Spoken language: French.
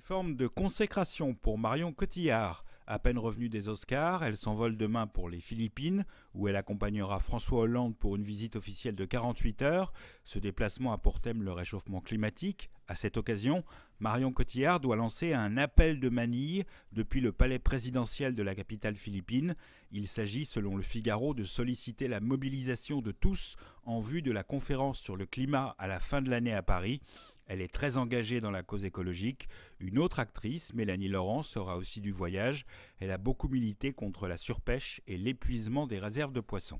forme de consécration pour Marion Cotillard. À peine revenue des Oscars, elle s'envole demain pour les Philippines, où elle accompagnera François Hollande pour une visite officielle de 48 heures. Ce déplacement a pour thème le réchauffement climatique. À cette occasion, Marion Cotillard doit lancer un appel de Manille depuis le palais présidentiel de la capitale philippine. Il s'agit, selon le Figaro, de solliciter la mobilisation de tous en vue de la conférence sur le climat à la fin de l'année à Paris. Elle est très engagée dans la cause écologique. Une autre actrice, Mélanie Laurent, sera aussi du voyage. Elle a beaucoup milité contre la surpêche et l'épuisement des réserves de poissons.